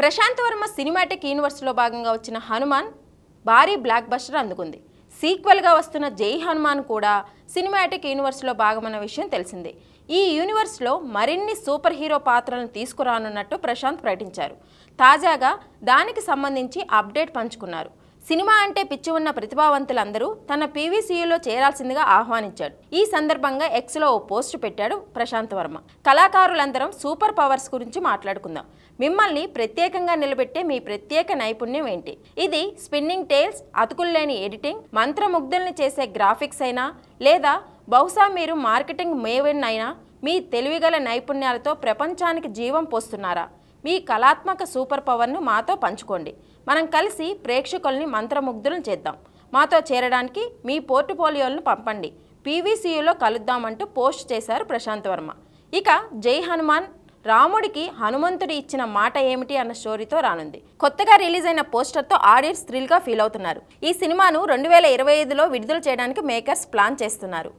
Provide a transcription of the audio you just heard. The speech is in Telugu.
ప్రశాంత్ వర్మ సినిమాటిక్ యూనివర్స్లో భాగంగా వచ్చిన హనుమాన్ భారీ బ్లాక్ బస్టర్ అందుకుంది సీక్వెల్గా వస్తున్న జై హనుమాన్ కూడా సినిమాటిక్ యూనివర్స్లో భాగమన్న విషయం తెలిసిందే ఈ యూనివర్స్లో మరిన్ని సూపర్ హీరో పాత్రలను తీసుకురానున్నట్టు ప్రశాంత్ ప్రకటించారు తాజాగా దానికి సంబంధించి అప్డేట్ పంచుకున్నారు సినిమా అంటే పిచ్చి ఉన్న ప్రతిభావంతులందరూ తన పీవీసీయులో చేరాల్సిందిగా ఆహ్వానించాడు ఈ సందర్భంగా ఎక్స్లో ఓ పోస్ట్ పెట్టాడు ప్రశాంత్ వర్మ కళాకారులందరం సూపర్ పవర్స్ గురించి మాట్లాడుకుందాం మిమ్మల్ని ప్రత్యేకంగా నిలబెట్టే మీ ప్రత్యేక నైపుణ్యం ఏంటి ఇది స్పిన్నింగ్ టైల్స్ అతుకుల్లేని ఎడిటింగ్ మంత్రముగ్ధుల్ని చేసే గ్రాఫిక్స్ అయినా లేదా బహుశా మీరు మార్కెటింగ్ మేవెన్ అయినా మీ తెలివిగల నైపుణ్యాలతో ప్రపంచానికి జీవం పోస్తున్నారా మీ కళాత్మక సూపర్ పవర్ను మాతో పంచుకోండి మనం కలిసి ప్రేక్షకుల్ని మంత్రముగ్ధులను చేద్దాం మాతో చేరడానికి మీ పోర్టుఫోలియోలను పంపండి పీవీసీయూలో కలుద్దామంటూ పోస్ట్ చేశారు ప్రశాంత్ వర్మ ఇక జై హనుమాన్ రాముడికి హనుమంతుడి ఇచ్చిన మాట ఏమిటి అన్న స్టోరీతో రానుంది కొత్తగా రిలీజ్ అయిన పోస్టర్తో ఆడియన్స్ థ్రిల్గా ఫీల్ అవుతున్నారు ఈ సినిమాను రెండు వేల ఇరవై ఐదులో విడుదల చేయడానికి మేకర్స్ ప్లాన్ చేస్తున్నారు